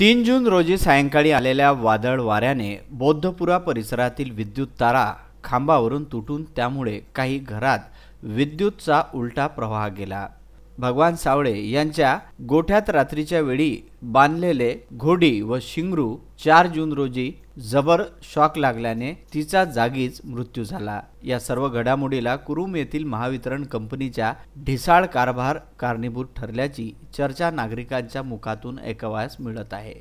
तीन जून रोजी सायंकाळी आलेल्या वादळ वाऱ्याने बौद्धपुरा परिसरातील विद्युत तारा खांबावरून तुटून त्यामुळे काही घरात विद्युतचा उलटा प्रवाह गेला भगवान सावळे यांच्या गोठ्यात रात्रीच्या वेळी बांधलेले घोडी व शिंगरू चार जून रोजी जबर शॉक लागल्याने तिचा जागीच मृत्यू झाला या सर्व घडामोडीला कुरुम येथील महावितरण कंपनीच्या ढिसाळ कारभार कारणीभूत ठरल्याची चर्चा नागरिकांच्या मुखातून ऐकवायस मिळत आहे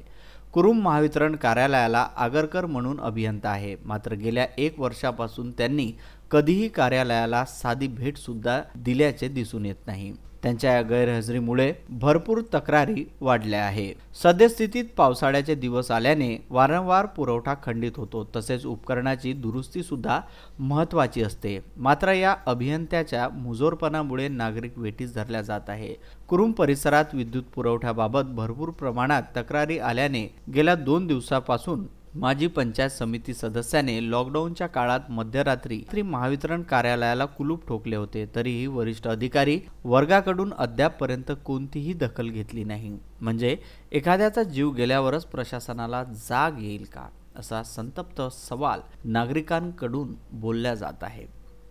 कुरुम महावितरण कार्यालयाला आगरकर म्हणून अभियंता आहे मात्र गेल्या एक वर्षापासून त्यांनी कधीही कार्यालयाला साधी भेट सुद्धा दिल्याचे दिसून येत नाही त्यांच्या गैरहजेरीमुळे भरपूर तक्रारी वाढल्या आहे सद्यस्थितीत पावसाळ्याचे दिवस आल्याने वारंवार पुरवठा खंडित होतो तसेच उपकरणाची दुरुस्ती सुद्धा महत्वाची असते मात्र या अभियंत्याच्या मुजोरपणामुळे नागरिक वेठीस धरल्या जात आहे कुरुम परिसरात विद्युत पुरवठ्याबाबत भरपूर प्रमाणात तक्रारी आल्याने गेल्या दोन दिवसापासून माजी पंचायत समिती सदस्याने लॉकडाऊनच्या काळात मध्यरात्री महावितरण कार्यालयाला कुलूप ठोकले होते तरीही वरिष्ठ अधिकारी वर्गाकडून अद्यापपर्यंत कोणतीही दखल घेतली नाही म्हणजे एखाद्याचा जीव गेल्यावरच प्रशासनाला जाग येईल का असा संतप्त सवाल नागरिकांकडून बोलल्या जात आहे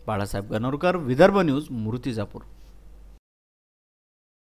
बाळासाहेब गनोरकर विदर्भ न्यूज मूर्तिजापूर